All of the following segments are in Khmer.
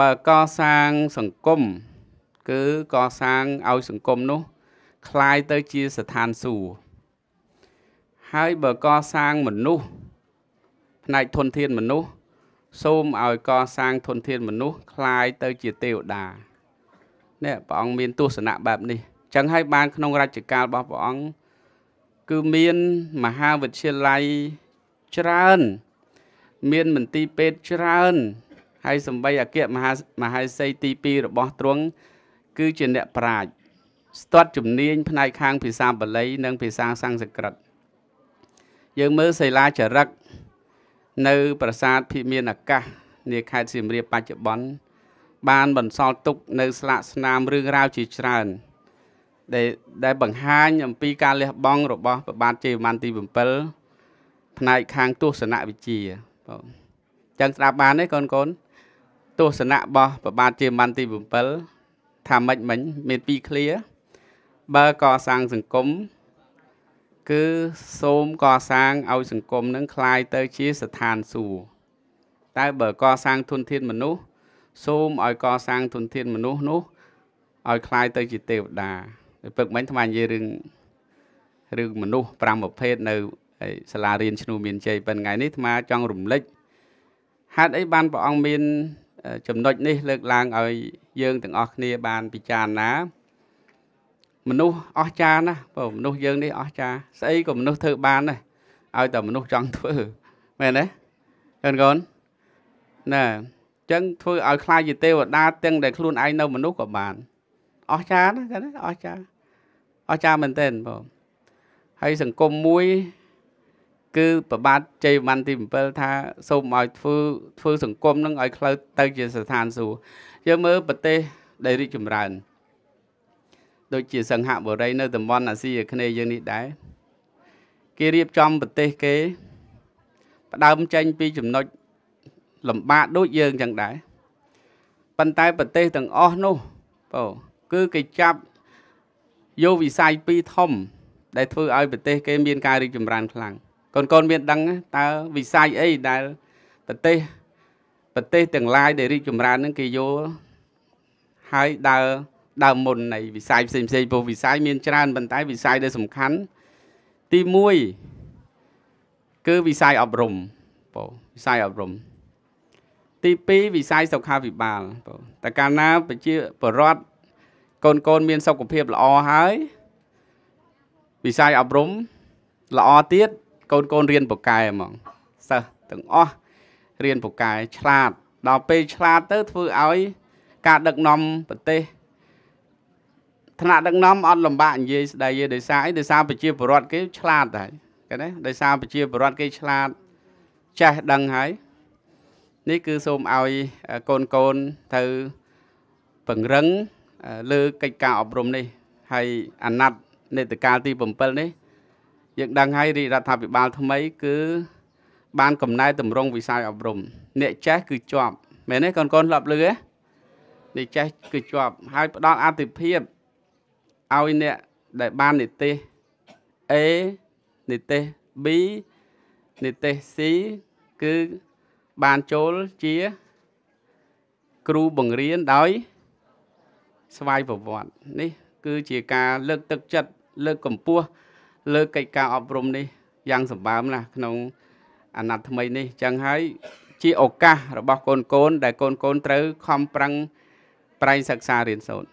បើកសាងសង្គមគឺកសាងឲ្យសង្គមនោះคล้ายទៅជាស្ថានសួគ៌ហើយបើកសាងមនុស្សផ្នែកធនធានមនុស្សសូមឲ្យកសាងធនធានមនុស្សคล้ายទៅជាទេវតានេះព្រះអង្គមានទស្សនៈបែបនេះចឹងហើយបានក្នុងរជ្ជកាលរបស់ព្រះអង្គគឺមានមហាវិទ្យាល័យច្រើន មានមន្ទីរពេទ្យច្រើនហើយសំបីអគ្គមហាមហេសីទី2របស់ទ្រង់គឺជាអ្នកប្រាជ្ញស្ទាត់ជំនាញផ្នែកខាងភាសាបាលី និងភាសាសំស្ក្រឹតយើងមើលសិលាចារឹកនៅ ប្រាសាទភិមានអាកាសនាខេត្តសៀមរាបបច្ចុប្បន្នបានបន្សល់ទុកនៅស្លាកស្នាមរឿងរ៉ាវជាច្រើន ដែលដែលបង្ហាញអំពីការលះបង់របស់ព្រះបាទជ័យវរ្ម័នទី7ផ្នែកខាងទស្សនវិជ្ជាបងចឹងស្ដាប់បានទេកូនកូនទស្សនៈរបស់ប្របាទជាមន្ទី7ថាម៉េចមិញមានពីរឃ្លា បើកសាងសង្គមគឺសូមកសាងឲ្យសង្គមនឹងคลายទៅជាស្ថានសួគ៌តែបើកសាងធនធានមនុស្សសូមឲ្យកសាងធនធានមនុស្សនោះឲ្យคลายទៅជាទេវតាពេលពឹកមិញថ្មនិយាយរឿងរឿងមនុស្ស5ប្រភេទនៅសាលារៀនឈ្នួលមានជ័យប៉ុន្តែថ្ងៃនេះថ្មចង់រំលឹកហេតុអីបានព្រះអង្គមានចំណុចនេះលើកឡើងឲ្យយើងទាំងអស់គ្នាបានពិចារណាមនុស្សអស្ចារ្យណាស់បើមនុស្សយើងនេះអស្ចារ្យស្អីក៏មនុស្សធ្វើបានដែរឲ្យតែមនុស្សចង់ធ្វើមែនទេកូនកូនណាអញ្ចឹងធ្វើឲ្យខ្លាចជាទេវតាទាំងដែលខ្លួនឯងនៅ មនុស្សក៏បានអស្ចារ្យណាស់កូនអស្ចារ្យអស្ចារ្យមែនទែនបងហើយសង្គមមួយគឺប្របាទជ័យវណ្ណទី7ថាសូមឲ្យធ្វើធ្វើសង្គមនឹងឲ្យផ្លូវទៅជាស្ថានសួគ៌យើងមើលប្រទេសដែលរីកចម្រើនដូចជាសង្ហបុរីនៅតំបន់អាស៊ីអាគ្នេយ៍យើងនេះដែរគេរៀបចំប្រទេសគេផ្ដើមចេញពីចំណុចលំបាកដូចយើងចឹងដែរប៉ុន្តែប្រទេសទាំងអស់នោះអូគឺគេចាប់យកវិស័យពីរធំដែលធ្វើឲ្យប្រទេសគេមានការរីកចម្រើនខ្លាំងកូនកូនមានដឹងតើវិស័យអីដែលប្រទេសប្រទេសទាំងឡាយដែលរីកចម្រើនហ្នឹងគេយល់ហើយដើរដើមមុននៃវិស័យផ្សេងផ្សេងពោះវិស័យមានច្រើនប៉ុន្តែវិស័យដែលសំខាន់ទី1គឺវិស័យអប់រំពោវិស័យអប់រំទី2វិស័យសុខាភិបាលពោតើកាលណាប្រជាពលរដ្ឋកូនកូនមានសុខភាពល្អហើយវិស័យអប់រំល្អទៀតកូនកូនរៀនពូកែហ្មងសិស្សទាំងអស់រៀនពូកែឆ្លាតដល់ពេលឆ្លាតទៅធ្វើឲ្យការដឹកនាំប្រទេសថ្នាក់ដឹកនាំអត់លំបាកនិយាយស្ដីទេដោយសារអីដោយសារប្រជាពលរដ្ឋគេឆ្លាតហើយឃើញទេដោយសារប្រជាពលរដ្ឋគេឆ្លាតចេះដឹងហើយនេះគឺសូមឲ្យកូនកូនត្រូវពង្រឹង លើកិច្ចការអប់រំនេះហើយអាណត្តិនេតកាលទី7នេះយើងដឹងហើយរាជរដ្ឋាភិបាលថ្មីគឺបានកំណែតម្រង់វិស័យអប់រំអ្នកចេះគឺជាប់មែនទេកូនកូនធ្លាប់ឮទេអ្នកចេះគឺជាប់ហើយផ្ដល់អតិភិបឲ្យអ្នកដែលបាននិទេស A និទេស B និទេស C គឺបានចូលជា គ្រូបង្រៀនដោយស្វ័យប្រវត្តិនេះ គឺជាការលើកទឹកចិត្តលើកកម្ពស់លើកិច្ចការអប់រំនេះយ៉ាងសម្បើមណាស់ក្នុងអាណត្តិថ្មីនេះចឹងហើយ ជាឱកាសរបស់ កូនកូន ដែលកូនកូនត្រូវខំប្រឹងប្រែងសិក្សារៀនសូត្រ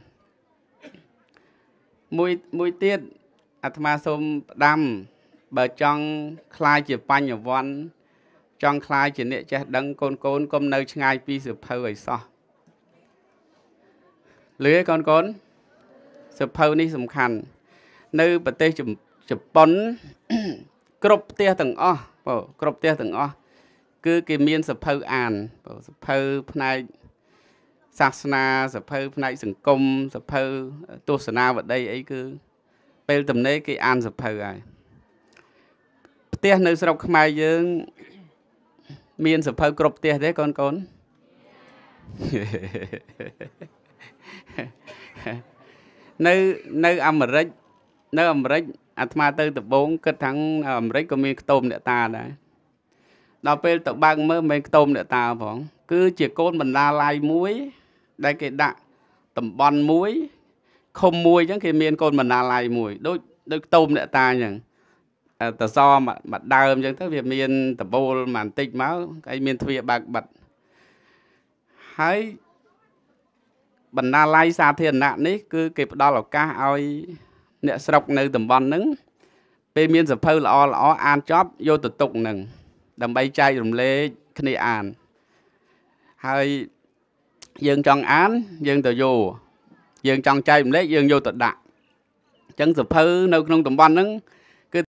មួយមួយទៀតអាត្មាសូមផ្ដាំបើចង់คลายជាបញ្ញវន្តចង់คลายជាអ្នកចេះដឹងកូនកូនគុំនៅ ឆ្ងាយពីសិភៅឲ្យសោះលឺឯងកូនកូនសិភៅនេះសំខាន់នៅប្រទេសចម្ជប៉ុនគ្រប់ផ្ទះទាំងអស់បើគ្រប់ផ្ទះទាំងអស់គឺគេមានសភៅអានបើសភៅផ្នែកសាសនាសភៅ ផ្នែកសង្គមសភៅទស្សនាវដ្ដីអីគឺ ពេលទំនេរគេអានសភៅហើយផ្ទះនៅ ស្រុកខ្មែរយើង មានសភៅគ្រប់ផ្ទះទេកូនកូននៅនៅអាមេរិកនៅអាមេរិកអាត្មាទៅដំបងគិតថាអាមេរិកក៏មានខ្ទមអ្នកតាដែរដល់ពេលទៅបើកមើលមិនខ្ទមអ្នកតាផងគឺជាកូនបណ្ដាឡាយមួយដែលគេដាក់តំបន់មួយឃុំមួយអញ្ចឹងគេមានកូនបណ្ណាល័យមួយដូចដូចខ្ទមអ្នកតាអញ្ចឹងតសមកដើមអញ្ចឹងទៅវាមានតបូលបន្តិចមកគេមានទ្វារបើកបាត់ហើយបណ្ណាល័យសាធារណៈនេះ គឺគេផ្ដល់ឱកាសឲ្យអ្នកស្រុកនៅតំបន់ហ្នឹងពេលមានសភៅល្អល្អអានចប់យកទៅទុកនឹងដើម្បីចែករំលែកគ្នាអាន ហើយយើងចង់អានយើងទៅយកយើងចង់ចែករំលែកយើងយកទៅដាក់អញ្ចឹងសភៅនៅក្នុងតំបន់ហ្នឹង